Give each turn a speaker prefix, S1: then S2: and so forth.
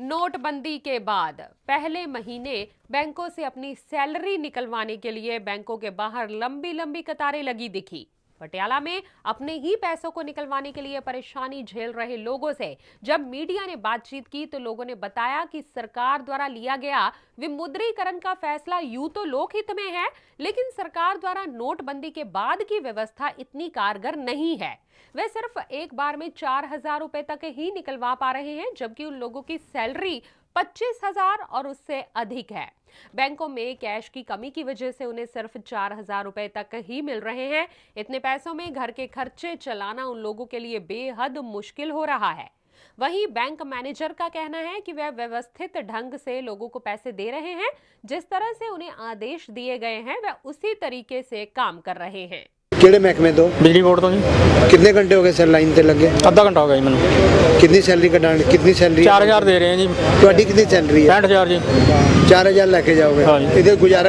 S1: नोटबंदी के बाद पहले महीने बैंकों से अपनी सैलरी निकलवाने के लिए बैंकों के बाहर लंबी लंबी कतारें लगी दिखी पटियाला में अपने ही पैसों को निकलवाने के लिए परेशानी झेल रहे लोगों से जब मीडिया ने बातचीत की तो लोगों ने बताया कि सरकार द्वारा लिया गया विमुद्रीकरण का फैसला यू तो लोकहित में है लेकिन सरकार द्वारा नोटबंदी के बाद की व्यवस्था इतनी कारगर नहीं है वे सिर्फ एक बार में चार हजार रुपए तक ही निकलवा पा रहे हैं जबकि उन लोगों की सैलरी पच्चीस हजार और उससे अधिक है बैंकों में कैश की कमी की वजह से उन्हें सिर्फ चार हजार रुपए तक ही मिल रहे हैं इतने पैसों में घर के खर्चे चलाना उन लोगों के लिए बेहद मुश्किल हो रहा है वहीं बैंक मैनेजर का कहना है कि वह व्यवस्थित ढंग से लोगों को पैसे दे रहे हैं जिस तरह से उन्हें आदेश दिए गए हैं वह उसी तरीके से काम कर रहे हैं
S2: ਕਿਹੜੇ ਮਹਿਕਮੇ ਤੋਂ ਬਿਜਲੀ ਬੋਰਡ ਤੋਂ ਜੀ ਕਿੰਨੇ ਘੰਟੇ ਹੋ ਗਏ ਸਰ ਲਾਈਨ ਤੇ ਲੱਗੇ ਅੱਧਾ ਘੰਟਾ ਹੋ ਗਿਆ ਜੀ ਮੈਨੂੰ ਕਿੰਨੀ ਸੈਲਰੀ ਕਢਾਣ ਕਿੰਨੀ ਸੈਲਰੀ 4000 ਦੇ ਰਹੇ ਆ ਜੀ ਤੁਹਾਡੀ ਕਿੰਨੀ ਸੈਲਰੀ ਹੈ 65000 ਜੀ 4000 ਲੈ ਕੇ ਜਾਓਗੇ ਇਹਦੇ ਗੁਜ਼ਾਰਾ